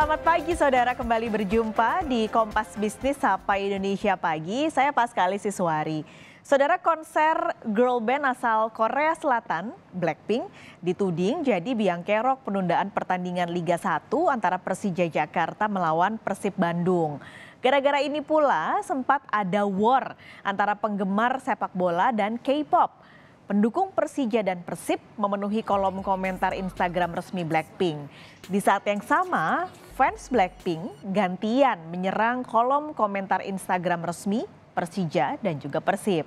selamat pagi saudara kembali berjumpa di Kompas Bisnis Sapa Indonesia Pagi. Saya Paskali Siswari. Saudara konser girl band asal Korea Selatan, Blackpink, dituding jadi biang kerok penundaan pertandingan Liga 1 antara Persija Jakarta melawan Persib Bandung. Gara-gara ini pula sempat ada war antara penggemar sepak bola dan K-pop pendukung Persija dan Persib memenuhi kolom komentar Instagram resmi Blackpink. Di saat yang sama, fans Blackpink gantian menyerang kolom komentar Instagram resmi Persija dan juga Persib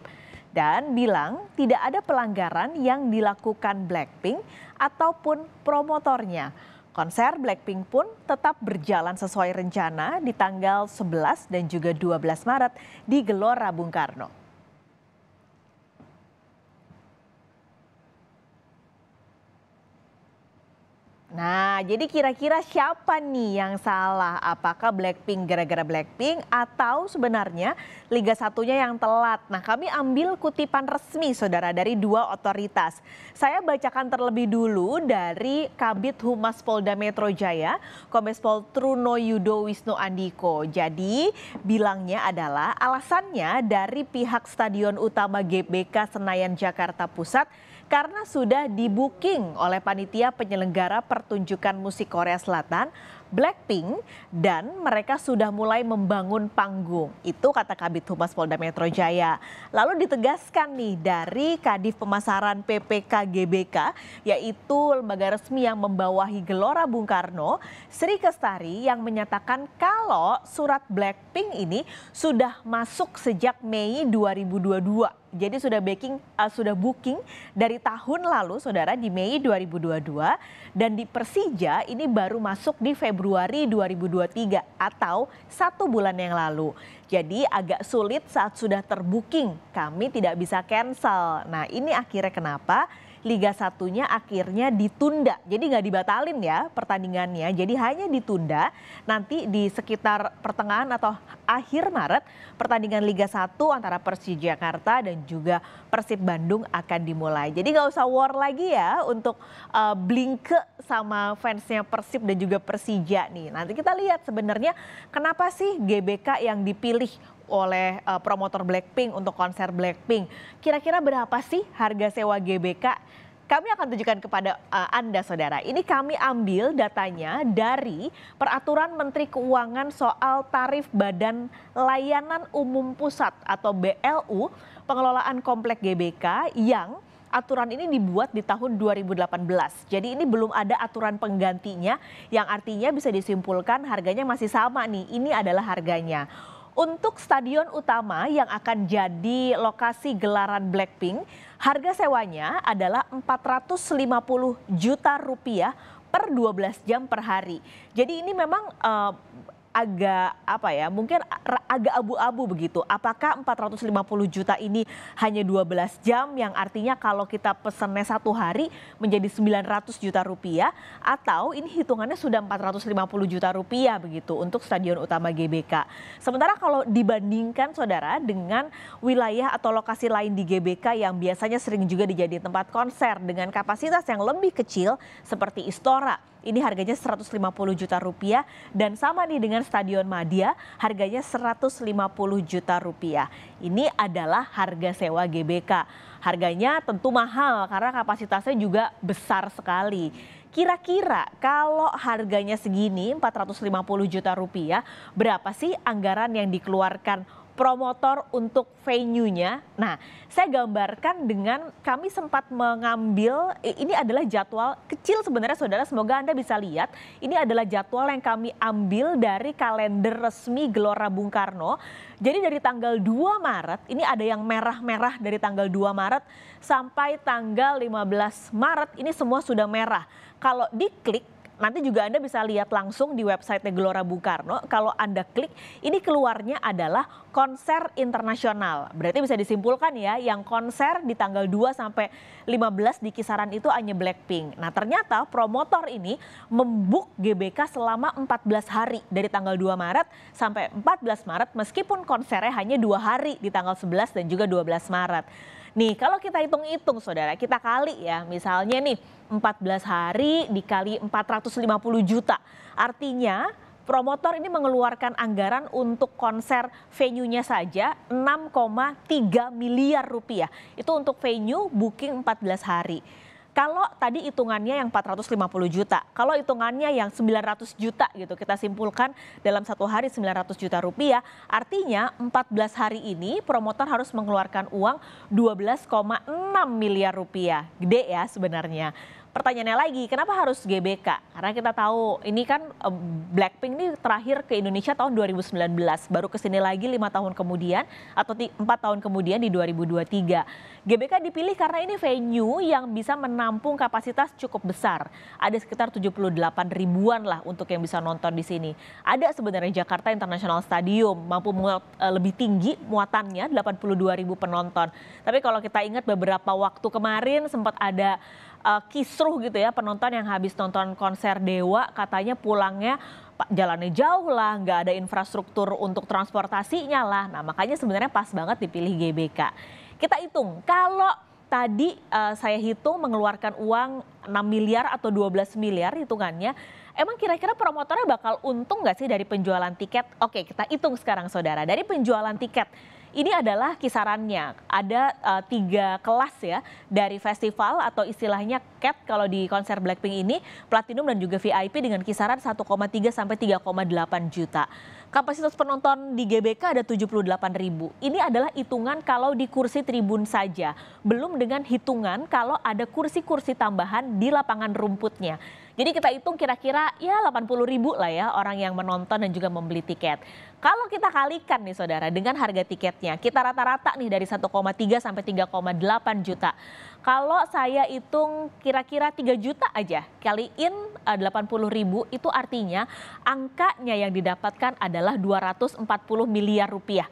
dan bilang tidak ada pelanggaran yang dilakukan Blackpink ataupun promotornya. Konser Blackpink pun tetap berjalan sesuai rencana di tanggal 11 dan juga 12 Maret di Gelora Bung Karno. Nah, jadi kira-kira siapa nih yang salah? Apakah Blackpink gara-gara Blackpink atau sebenarnya Liga Satunya yang telat? Nah, kami ambil kutipan resmi saudara dari dua otoritas. Saya bacakan terlebih dulu dari Kabit Humas Polda Metro Jaya, Kombes Pol Truno Yudo Wisnu Andiko. Jadi, bilangnya adalah alasannya dari pihak Stadion Utama GBK Senayan Jakarta Pusat karena sudah dibuking oleh panitia penyelenggara per pertunjukan musik Korea Selatan, Blackpink, dan mereka sudah mulai membangun panggung. Itu kata Kabit Humas Polda Metro Jaya. Lalu ditegaskan nih dari Kadif Pemasaran PPK GBK, yaitu lembaga resmi yang membawahi Gelora Bung Karno, Sri Kestari yang menyatakan kalau surat Blackpink ini sudah masuk sejak Mei 2022 jadi sudah baking uh, sudah booking dari tahun lalu Saudara di Mei 2022 dan di Persija ini baru masuk di Februari 2023 atau satu bulan yang lalu. Jadi agak sulit saat sudah terbooking. Kami tidak bisa cancel. Nah, ini akhirnya kenapa? Liga satunya akhirnya ditunda. Jadi nggak dibatalin ya pertandingannya. Jadi hanya ditunda nanti di sekitar pertengahan atau akhir Maret pertandingan Liga 1 antara Persija Jakarta dan juga Persib Bandung akan dimulai. Jadi nggak usah war lagi ya untuk uh, eh, blingke sama fansnya Persib dan juga Persija nih. Nanti kita lihat sebenarnya kenapa sih GBK yang dipilih oleh uh, promotor Blackpink untuk konser Blackpink. Kira-kira berapa sih harga sewa GBK? Kami akan tunjukkan kepada uh, Anda saudara. Ini kami ambil datanya dari peraturan Menteri Keuangan soal tarif Badan Layanan Umum Pusat atau BLU pengelolaan komplek GBK yang aturan ini dibuat di tahun 2018. Jadi ini belum ada aturan penggantinya yang artinya bisa disimpulkan harganya masih sama nih. Ini adalah harganya. Untuk stadion utama yang akan jadi lokasi gelaran Blackpink, harga sewanya adalah 450 juta rupiah per 12 jam per hari. Jadi ini memang uh, agak apa ya mungkin agak abu-abu begitu. Apakah 450 juta ini hanya 12 jam yang artinya kalau kita pesennya satu hari menjadi 900 juta rupiah atau ini hitungannya sudah 450 juta rupiah begitu untuk Stadion Utama GBK. Sementara kalau dibandingkan saudara dengan wilayah atau lokasi lain di GBK yang biasanya sering juga dijadikan tempat konser dengan kapasitas yang lebih kecil seperti Istora ini harganya 150 juta rupiah dan sama nih dengan Stadion Madia harganya 150 juta rupiah. Ini adalah harga sewa GBK. Harganya tentu mahal karena kapasitasnya juga besar sekali. Kira-kira kalau harganya segini 450 juta rupiah, berapa sih anggaran yang dikeluarkan promotor untuk venue-nya. Nah, saya gambarkan dengan kami sempat mengambil ini adalah jadwal kecil sebenarnya Saudara, semoga Anda bisa lihat. Ini adalah jadwal yang kami ambil dari kalender resmi Gelora Bung Karno. Jadi dari tanggal 2 Maret, ini ada yang merah-merah dari tanggal 2 Maret sampai tanggal 15 Maret ini semua sudah merah. Kalau diklik nanti juga Anda bisa lihat langsung di website Gelora Bung Karno. Kalau Anda klik, ini keluarnya adalah konser internasional. Berarti bisa disimpulkan ya, yang konser di tanggal 2 sampai 15 di kisaran itu hanya Blackpink. Nah ternyata promotor ini membuk GBK selama 14 hari. Dari tanggal 2 Maret sampai 14 Maret meskipun konsernya hanya dua hari di tanggal 11 dan juga 12 Maret. Nih, kalau kita hitung-hitung Saudara, kita kali ya, misalnya nih 14 hari dikali 450 juta. Artinya promotor ini mengeluarkan anggaran untuk konser venue-nya saja 6,3 miliar rupiah. Itu untuk venue booking 14 hari. Kalau tadi hitungannya yang 450 juta, kalau hitungannya yang 900 juta gitu, kita simpulkan dalam satu hari 900 juta rupiah, artinya 14 hari ini promotor harus mengeluarkan uang 12,6 miliar rupiah. Gede ya sebenarnya pertanyaannya lagi, kenapa harus GBK? Karena kita tahu ini kan eh, Blackpink ini terakhir ke Indonesia tahun 2019, baru ke sini lagi lima tahun kemudian atau empat tahun kemudian di 2023. GBK dipilih karena ini venue yang bisa menampung kapasitas cukup besar. Ada sekitar 78 ribuan lah untuk yang bisa nonton di sini. Ada sebenarnya Jakarta International Stadium mampu muat, eh, lebih tinggi muatannya 82 ribu penonton. Tapi kalau kita ingat beberapa waktu kemarin sempat ada uh, kisruh gitu ya penonton yang habis nonton konser Dewa katanya pulangnya jalannya jauh lah, nggak ada infrastruktur untuk transportasinya lah. Nah makanya sebenarnya pas banget dipilih GBK. Kita hitung kalau tadi uh, saya hitung mengeluarkan uang 6 miliar atau 12 miliar hitungannya. Emang kira-kira promotornya bakal untung nggak sih dari penjualan tiket? Oke kita hitung sekarang saudara. Dari penjualan tiket ini adalah kisarannya. Ada uh, tiga kelas ya dari festival atau istilahnya cat kalau di konser Blackpink ini platinum dan juga VIP dengan kisaran 1,3 sampai 3,8 juta. Kapasitas penonton di GBK ada 78 ribu. Ini adalah hitungan kalau di kursi tribun saja. Belum dengan hitungan kalau ada kursi-kursi tambahan di lapangan rumputnya. Jadi kita hitung kira-kira ya 80 ribu lah ya orang yang menonton dan juga membeli tiket. Kalau kita kalikan nih saudara dengan harga tiketnya, kita rata-rata nih dari 1,3 sampai 3,8 juta. Kalau saya hitung kira-kira 3 juta aja, kaliin 80 eh, ribu itu artinya angkanya yang didapatkan adalah 240 miliar rupiah.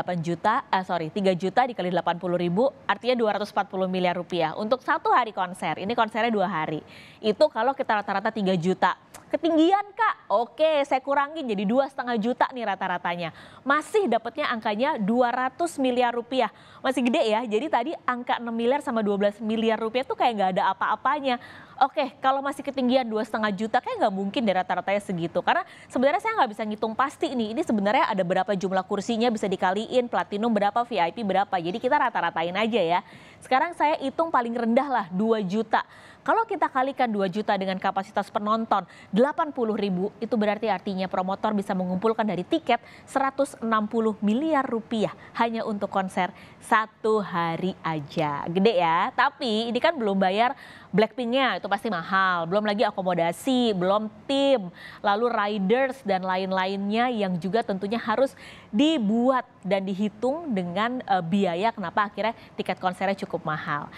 8 juta, uh, sorry 3 juta dikali 80 ribu artinya 240 miliar rupiah untuk satu hari konser. Ini konsernya dua hari. Itu kalau kita rata-rata 3 juta. Ketinggian kak, oke saya kurangin jadi dua setengah juta nih rata-ratanya. Masih dapatnya angkanya 200 miliar rupiah. Masih gede ya, jadi tadi angka 6 miliar sama 12 miliar rupiah tuh kayak nggak ada apa-apanya oke okay, kalau masih ketinggian dua setengah juta kayak nggak mungkin dari rata-ratanya segitu karena sebenarnya saya nggak bisa ngitung pasti ini ini sebenarnya ada berapa jumlah kursinya bisa dikaliin platinum berapa VIP berapa jadi kita rata-ratain aja ya sekarang saya hitung paling rendah lah 2 juta. Kalau kita kalikan 2 juta dengan kapasitas penonton 80 ribu, itu berarti artinya promotor bisa mengumpulkan dari tiket 160 miliar rupiah hanya untuk konser satu hari aja. Gede ya, tapi ini kan belum bayar Blackpinknya itu pasti mahal, belum lagi akomodasi, belum tim, lalu riders dan lain-lainnya yang juga tentunya harus dibuat dan dihitung dengan uh, biaya kenapa akhirnya tiket konsernya cukup mahal.